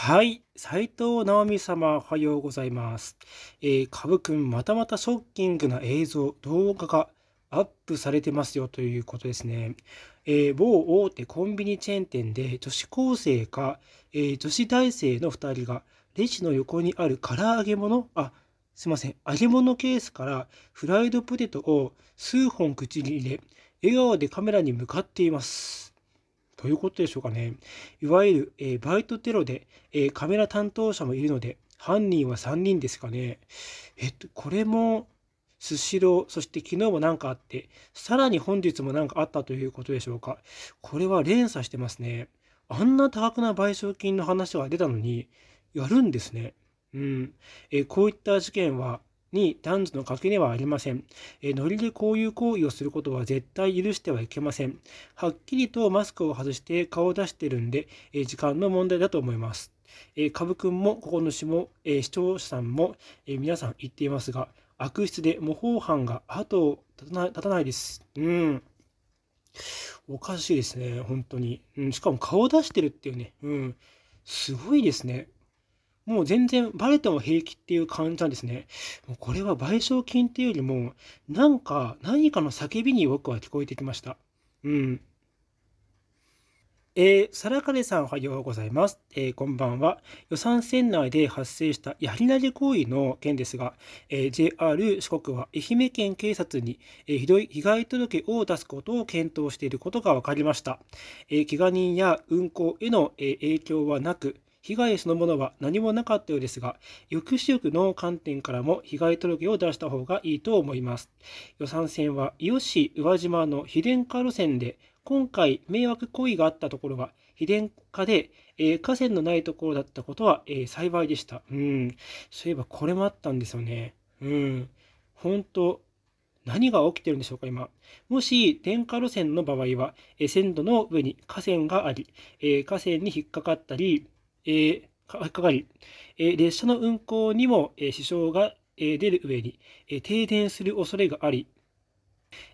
はい。斉藤直美様、おはようございます。えー、株くん、またまたショッキングな映像、動画がアップされてますよということですね。えー、某大手コンビニチェーン店で、女子高生か、えー、女子大生の2人が、レジの横にある唐揚げ物、あ、すいません、揚げ物ケースからフライドポテトを数本口に入れ、笑顔でカメラに向かっています。ということでしょうかね。いわゆる、えー、バイトテロで、えー、カメラ担当者もいるので、犯人は3人ですかね。えっと、これも、スシロー、そして昨日も何かあって、さらに本日も何かあったということでしょうか。これは連鎖してますね。あんな多額な賠償金の話が出たのに、やるんですね。うん。えー、こういった事件は、に男女の垣根はありません。えノリでこういう行為をすることは絶対許してはいけません。はっきりとマスクを外して顔を出してるんで、え時間の問題だと思います。え株くんも、ここの市も、え視聴者さんも、え皆さん言っていますが、悪質で模倣犯が後を絶たない絶たないです。うん。おかしいですね、本当に。うん、しかも顔出してるっていうね、うん。すごいですね。もう全然バレても平気っていう感じなんですね。もうこれは賠償金っていうよりも、なんか、何かの叫びに僕は聞こえてきました。うん。えー、サラカレさんおはようございます。えー、こんばんは。予算船内で発生したやり投げ行為の件ですが、えー、JR 四国は愛媛県警察に、えひどい被害届を出すことを検討していることが分かりました。えー、怪我人や運行への、え影響はなく、被害そのものは何もなかったようですが、抑止力の観点からも被害届を出した方がいいと思います。予算線は伊予市宇和島の非電化路線で、今回迷惑行為があったところは、非電化で、えー、河川のないところだったことは、えー、幸いでした。うん。そういえばこれもあったんですよね。うん。本当何が起きてるんでしょうか、今。もし、電化路線の場合は、え線路の上に河川があり、え河川に引っかかったり、えー、かかり、え列車の運行にも、え支障が、え出る上に、え停電する恐れがあり、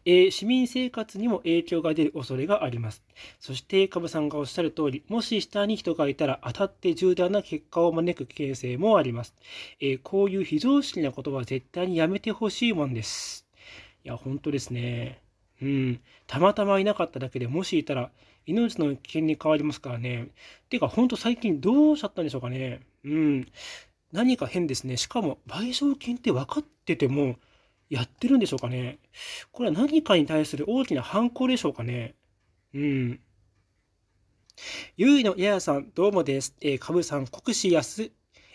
え市民生活にも影響が出る恐れがあります。そして、カブさんがおっしゃる通り、もし下に人がいたら当たって重大な結果を招く危険性もあります。えこういう非常識なことは絶対にやめてほしいもんです。いや、本当ですね。うん。たまたまいなかっただけでもしいたら、命の危険に変わりますからね。てか、ほんと最近どうしちゃったんでしょうかね。うん。何か変ですね。しかも、賠償金って分かってても、やってるんでしょうかね。これは何かに対する大きな反抗でしょうかね。うん。ゆいのややさん、どうもです。えー、かぶさん、国士やす、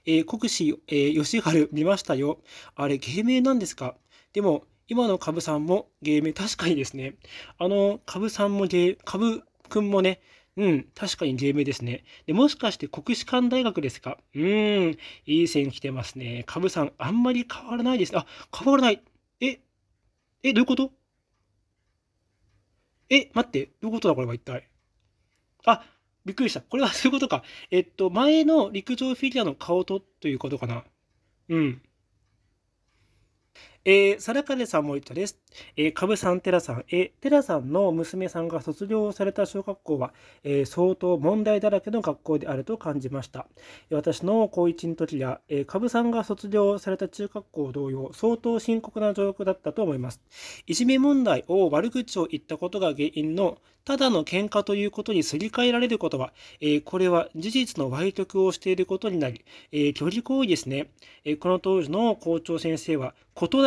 えー、国士、えー、吉春見ましたよ。あれ、芸名なんですかでも、今のかぶさんも芸名、確かにですね。あの、かぶさんも芸、かぶ君もね、うん、確かに芸名ですね。で、もしかして国士舘大学ですかうーん、いい線来てますね。カブさん、あんまり変わらないですね。あ、変わらない。え、え、どういうことえ、待って、どういうことだこれは一体。あ、びっくりした。これは そういうことか。えっと、前の陸上フィギュアの顔とということかな。うん。えー、サラカネさんも言ったです。えー、カブさん、テラさん、えー、テラさんの娘さんが卒業された小学校は、えー、相当問題だらけの学校であると感じました。私の高1の時や、えー、カブさんが卒業された中学校同様、相当深刻な状況だったと思います。いじめ問題を悪口を言ったことが原因の、ただの喧嘩ということにすり替えられることは、えー、これは事実の歪曲をしていることになり、えー、距離行為ですね。えー、この当時の校長先生は、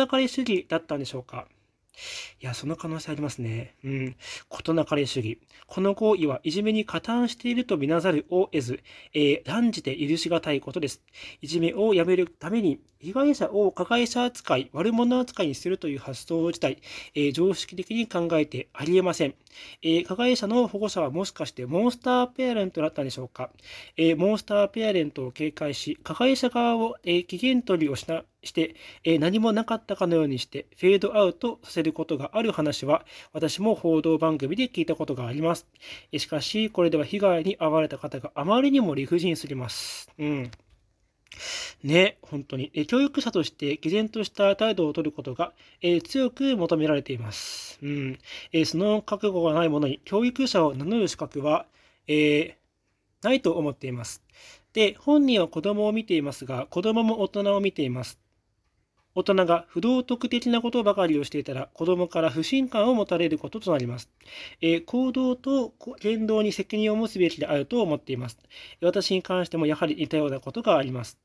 なかれ主義だったんでしょうかいや、その可能性ありますね。うん。事なかれ主義。この行為はいじめに加担していると見なざるを得ず、えー、断じて許し難いことです。いじめをやめるために、被害者を加害者扱い、悪者扱いにするという発想自体、えー、常識的に考えてありえません、えー、加害者の保護者はもしかしてモンスターペアレントだったんでしょうか、えー、モンスターペアレントを警戒し、加害者側を、えー、期限取りをしなして、え何もなかったかのようにしてフェードアウトさせることがある話は私も報道番組で聞いたことがあります。しかし、これでは被害に遭われた方があまりにも理不尽すぎます。うん。ね、本当に。教育者として毅然とした態度をとることが、えー、強く求められています。うん。えー、その覚悟がないものに教育者を名乗る資格は、えー、ないと思っています。で、本人は子供を見ていますが、子供も大人を見ています。大人が不道徳的なことばかりをしていたら、子供から不信感を持たれることとなります。えー、行動と言動に責任を持つべきであると思っています。私に関してもやはり似たようなことがあります。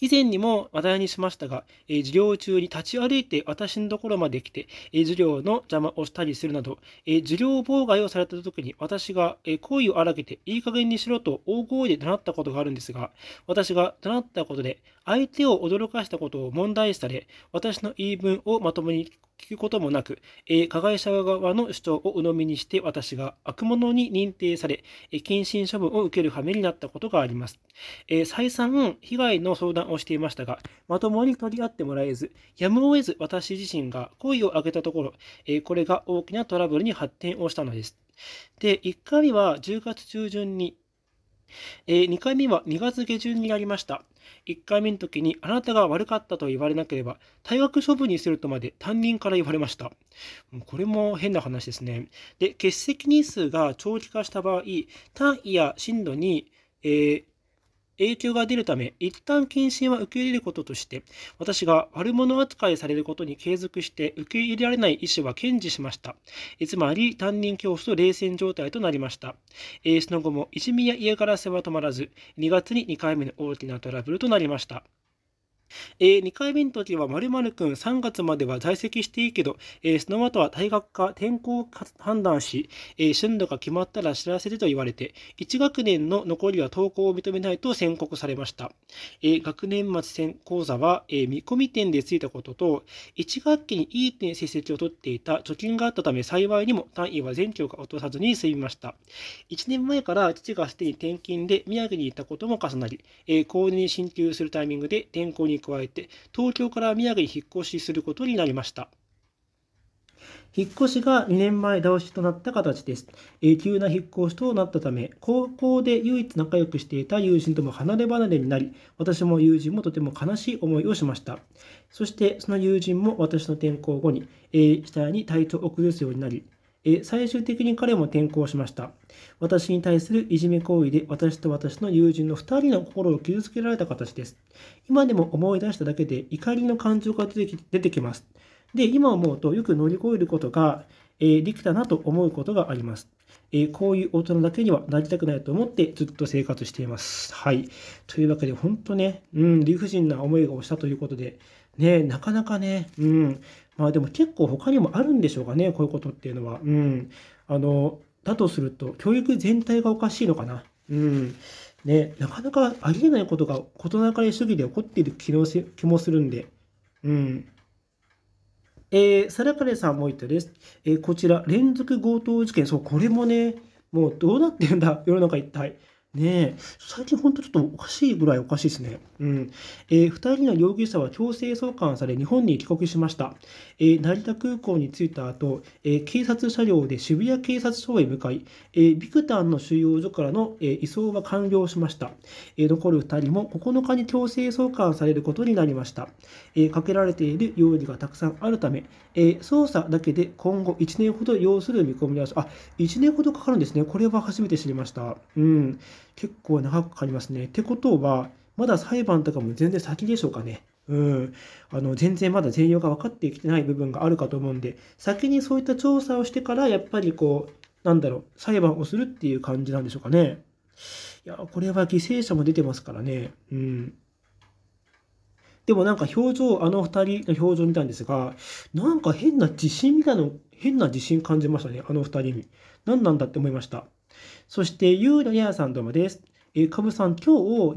以前にも話題にしましたが、え授業中に立ち歩いて私のところまで来て、え授業の邪魔をしたりするなど、え授業妨害をされた時に私が、え行を荒げていい加減にしろと大声で怒鳴ったことがあるんですが、私が怒鳴ったことで相手を驚かしたことを問題視され、私の言い分をまともに聞くこともなく、え加害者側の主張を鵜呑みにして私が悪者に認定され、え謹慎処分を受ける羽目になったことがあります、え再三、被害の相談をしていましたが、まともに取り合ってもらえず、やむを得ず私自身が声を上げたところ、えこれが大きなトラブルに発展をしたのです。で、1回は10月中旬に、え2回目は2月下旬になりました。1回目の時にあなたが悪かったと言われなければ退学処分にするとまで担任から言われました。これも変な話ですね。で、欠席日数が長期化した場合、単位や進度に、えー、影響が出るため、一旦謹慎は受け入れることとして、私が悪者扱いされることに継続して受け入れられない意思は堅持しました。えつまり、担任教怖と冷戦状態となりました。えー、その後も、いじめや嫌がらせは止まらず、2月に2回目の大きなトラブルとなりました。えー、2回目の時は、まるくん3月までは在籍していいけど、えー、その後は退学か転校か判断し、えー、進路が決まったら知らせてと言われて、1学年の残りは登校を認めないと宣告されました。えー、学年末講座は、え見込み点でついたことと、1学期にいい点成績を取っていた貯金があったため幸いにも単位は全教科落とさずに済みました。1年前から父がすでに転勤で宮城に行ったことも重なり、え高2に進級するタイミングで転校に加えて東京から宮城に引っ越しすることになりました引っ越しが2年前倒しとなった形です、えー、急な引っ越しとなったため高校で唯一仲良くしていた友人とも離れ離れになり私も友人もとても悲しい思いをしましたそしてその友人も私の転校後に、えー、次に体調を崩すようになりえ最終的に彼も転校しました。私に対するいじめ行為で私と私の友人の2人の心を傷つけられた形です。今でも思い出しただけで怒りの感情が出てき出てきます。で、今思うとよく乗り越えることが、えー、できたなと思うことがあります。えー、こういう大人だけにはなりたくないと思ってずっと生活しています。はい。というわけで、本当ね、うん、理不尽な思いがをしたということで、ね、なかなかね、うん、まあでも結構他にもあるんでしょうかね、こういうことっていうのは。うん。あの、だとすると、教育全体がおかしいのかな。うん。ね、なかなかありえないことが、事なかれ主義で起こっている気のせ気もするんで。うん。えー、サラカレさんも言ったです。えー、こちら、連続強盗事件。そう、これもね、もうどうなってるんだ、世の中一体。ねえ、最近本当ちょっとおかしいぐらいおかしいですね。うん。えー、2人の容疑者は強制送還され、日本に帰国しました。えー、成田空港に着いた後、えー、警察車両で渋谷警察署へ向かい、えー、ビクタンの収容所からの、えー、移送は完了しました。えー、残る2人も9日に強制送還されることになりました。えー、かけられている容疑がたくさんあるため、えー、捜査だけで今後1年ほど要する見込みです。あ、1年ほどかかるんですね。これは初めて知りました。うん。結構長くかかりますね。ってことは、まだ裁判とかも全然先でしょうかね。うん、あの全然まだ全容が分かってきてない部分があるかと思うんで、先にそういった調査をしてから、やっぱりこう、なんだろう、裁判をするっていう感じなんでしょうかね。いや、これは犠牲者も出てますからね。うん。でもなんか表情、あの2人の表情見たんですが、なんか変な自信みたいな、変な自信感じましたね、あの2人に。何なんだって思いました。そして、ゆうのりあさんどうもです。えー、かぶさん、今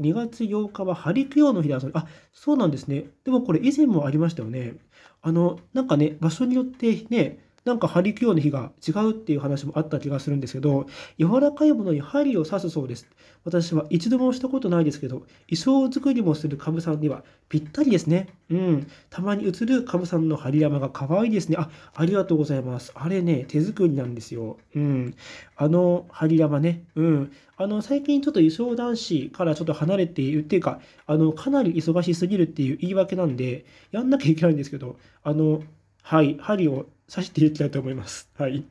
日2月8日はハリクヨの日だそうです。あ、そうなんですね。でもこれ以前もありましたよね。あの、なんかね、場所によってね、なんか針供養の日が違うっていう話もあった気がするんですけど、柔らかいものに針を刺すそうです。私は一度もしたことないですけど、衣装作りもするカブさんにはぴったりですね。うん。たまに映るカブさんの針山が可愛いですね。あ、ありがとうございます。あれね、手作りなんですよ。うん。あの針山ね。うん。あの、最近ちょっと衣装男子からちょっと離れているっていうか、あの、かなり忙しすぎるっていう言い訳なんで、やんなきゃいけないんですけど、あの、はい、針をさしていきたいと思います。はい。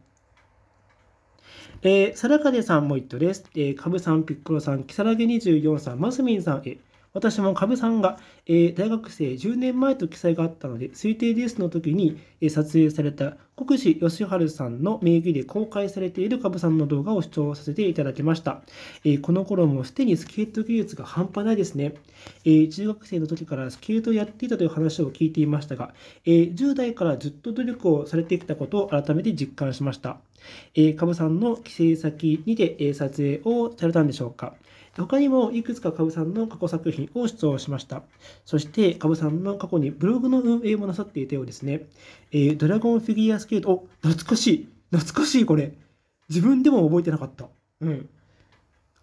えー、さらかでさんも言ってです。えー、かぶさん、ピッコロさん、キサラゲ24さん、マスミンさん、え私もかぶさんが、えー、大学生10年前と記載があったので、推定ですの時に、えー、撮影された国士義晴さんの名義で公開されているかぶさんの動画を視聴させていただきました。えー、この頃もすでにスケート技術が半端ないですね、えー、中学生の時からスケートをやっていたという話を聞いていましたが、えー、10代からずっと努力をされてきたことを改めて実感しました。えー、かぶさんの帰省先にて、え撮影をされたんでしょうか。他にもいくつかカブさんの過去作品を出演しました。そして、カブさんの過去にブログの運営もなさっていたようですね。えー、ドラゴンフィギュアスケート、お、懐かしい懐かしいこれ自分でも覚えてなかった。うん。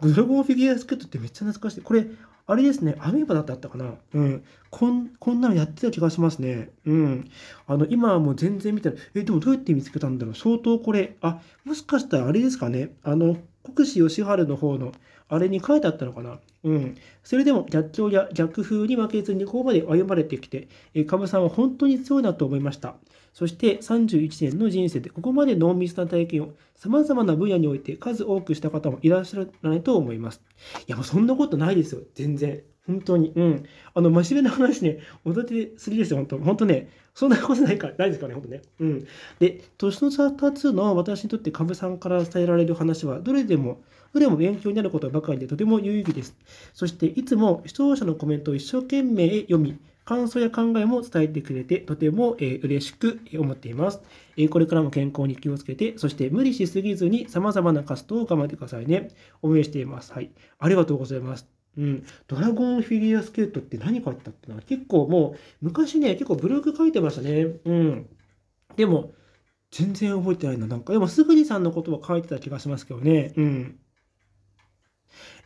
ドラゴンフィギュアスケートってめっちゃ懐かしい。これ、あれですね、アメーバだったかな。うん。こん、こんなのやってた気がしますね。うん。あの、今はもう全然見たら、え、でもどうやって見つけたんだろう。相当これ、あ、もしかしたらあれですかね。あの、国士義治の方の、あれに書いてあったのかな。うん。それでも逆境や逆風に負けずにここまで歩まれてきて、えー、株さんは本当に強いなと思いました。そして31年の人生でここまで濃密な体験を様々な分野において数多くした方もいらっしゃらないと思います。いや、もうそんなことないですよ。全然。本当に。うん。あの、真面目な話ね、おだてすぎですよ、本当本当ね、そんなことないか、ないですかね、本当ね。うん。で、年の差2の私にとってぶさんから伝えられる話は、どれでも、どれも勉強になることばかりでとても有意義です。そして、いつも視聴者のコメントを一生懸命読み、感想や考えも伝えてくれて、とても、えー、嬉しく思っています、えー、これからも健康に気をつけて、そして無理しすぎずに様々な活動を頑張ってくださいね。応援しています。はい。ありがとうございます。うん、ドラゴンフィギュアスケートって何書いてたってな結構もう昔ね結構ブログ書いてましたねうんでも全然覚えてないななんかでもすぐにさんのことは書いてた気がしますけどねうん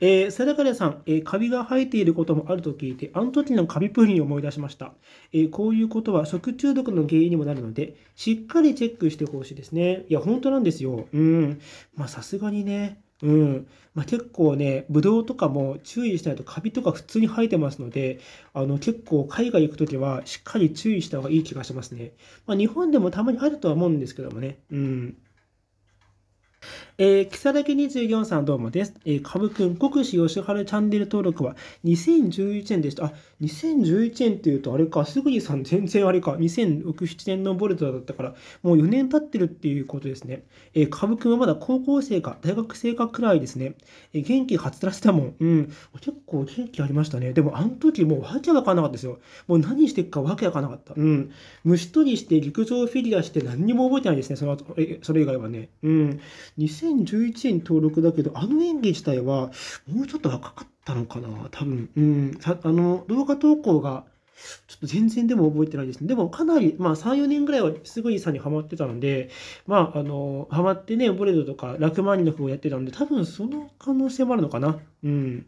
えー、サラカレさん、えー、カビが生えていることもあると聞いて、あの時のカビプリンを思い出しました。えー、こういうことは食中毒の原因にもなるので、しっかりチェックしてほしいですね。いや、本当なんですよ。うん。まあ、さすがにね、うんまあ、結構ね、ブドウとかも注意しないとカビとか普通に生えてますので、あの結構海外行くときはしっかり注意した方がいい気がしますね。まあ、日本でもたまにあるとは思うんですけどもね。うんえー、木更木24さんどうもです。えー、株くん、国志吉原チャンネル登録は2011円でした。あ、2011円っていうとあれか、すぐにさん全然あれか、2006、7年のボルトだったから、もう4年経ってるっていうことですね。えー、株くんはまだ高校生か、大学生かくらいですね。えー、元気はつらたもん。うん。結構元気ありましたね。でもあの時もうわけわかんなかったですよ。もう何してっかわけわかんなかった。うん。虫取りして陸上フィギュアして何にも覚えてないですね、その後、えそれ以外はね。うん。2011年登録だけど、あの演技自体は、もうちょっと若かったのかな、多分。うん、さあの、動画投稿が、ちょっと全然でも覚えてないですね。でもかなり、まあ3、4年ぐらいはすぐにさにハマってたので、まあ、あの、ハマってね、ボレドとか、ラクマニの方をやってたんで、多分その可能性もあるのかな。うん。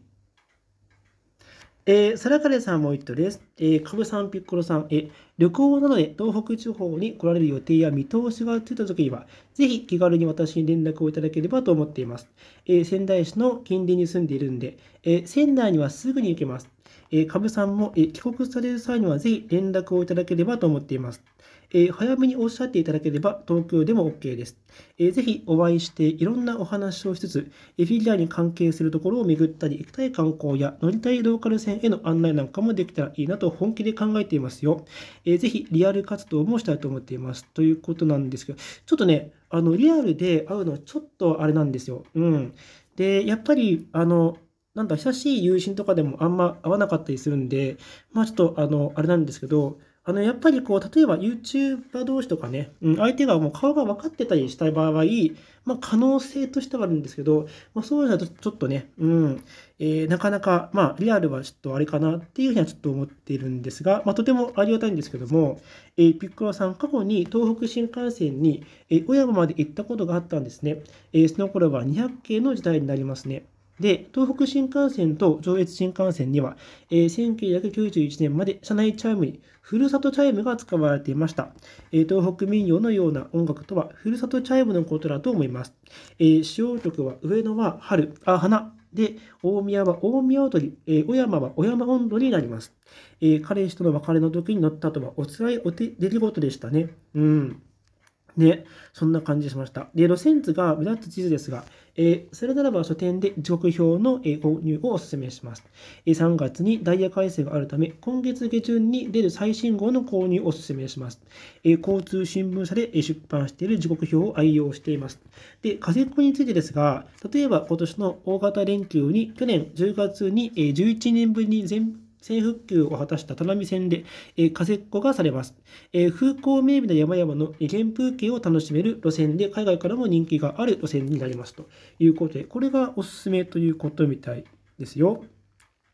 えー、サラカレさんも一っです。えー、カブさん、ピッコロさん、えー、旅行などで東北地方に来られる予定や見通しがついた時には、ぜひ気軽に私に連絡をいただければと思っています。えー、仙台市の近隣に住んでいるんで、えー、仙台にはすぐに行けます。えー、カブさんも、えー、帰国される際にはぜひ連絡をいただければと思っています。えー、早めにおっしゃっていただければ東京でも OK です。えー、ぜひお会いしていろんなお話をしつつ、えフィギュアに関係するところを巡ったり、行きたい観光や乗りたいローカル線への案内なんかもできたらいいなと本気で考えていますよ。えー、ぜひリアル活動もしたいと思っています。ということなんですけど、ちょっとね、あの、リアルで会うのはちょっとあれなんですよ。うん。で、やっぱり、あの、なんだ、親しい友人とかでもあんま会わなかったりするんで、まあちょっと、あの、あれなんですけど、あの、やっぱりこう、例えば YouTuber 同士とかね、うん、相手がもう顔が分かってたりした場合、まあ、可能性としてはあるんですけど、まあ、そうのとちょっとね、うん、えー、なかなか、まあ、リアルはちょっとあれかなっていうふうにはちょっと思っているんですが、まあ、とてもありがたいんですけども、えー、ピッコロさん、過去に東北新幹線に、えー、小山まで行ったことがあったんですね。えー、その頃は200系の時代になりますね。で、東北新幹線と上越新幹線には、えー、1991年まで車内チャイムにふるさとチャイムが使われていました。えー、東北民謡のような音楽とは、ふるさとチャイムのことだと思います。えー、使用曲は上野は春、あ、花。で、大宮は大宮踊り、えー、小山は小山温度になります。え彼氏との別れの時に乗ったとはおつらいお出来事でしたね。うん。ね、そんな感じしました。で、路線図が目立つ地図ですが、えー、それならば書店で時刻表の、えー、購入をお勧めします、えー。3月にダイヤ改正があるため、今月下旬に出る最新号の購入をお勧めします。えー、交通新聞社で出版している時刻表を愛用しています。で、カセットについてですが、例えば今年の大型連休に去年10月に11年ぶりに全線復旧を果たした田波線で、えー、仮湖がされます、えー、風光明媚な山々の原風景を楽しめる路線で海外からも人気がある路線になりますということでこれがおすすめということみたいですよ。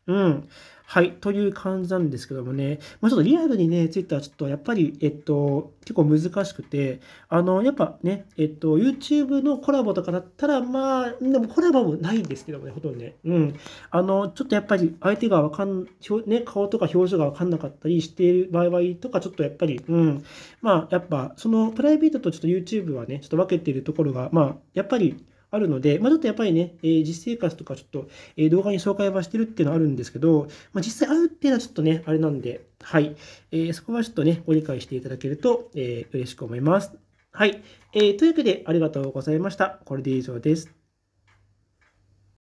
うん。はい、という感じなんですけどもね、まあ、ちょっとリアルにね、ツイッターちょっとやっぱり、えっと、結構難しくて、あの、やっぱね、えっと、YouTube のコラボとかだったら、まあ、でもコラボもないんですけどもね、ほとんどね。うん。あの、ちょっとやっぱり相手がわかん、ね、顔とか表情がわかんなかったりしている場合とか、ちょっとやっぱり、うん。まあ、やっぱ、そのプライベートとちょっと YouTube はね、ちょっと分けているところが、まあ、やっぱり、あるので、まあ、ちょっとやっぱりね、えー、実生活とかちょっと、えー、動画に紹介はしてるっていうのはあるんですけど、まあ、実際会うっていうのはちょっとね、あれなんで、はい。えー、そこはちょっとね、ご理解していただけると、えー、嬉しく思います。はい。えー、というわけで、ありがとうございました。これで以上です。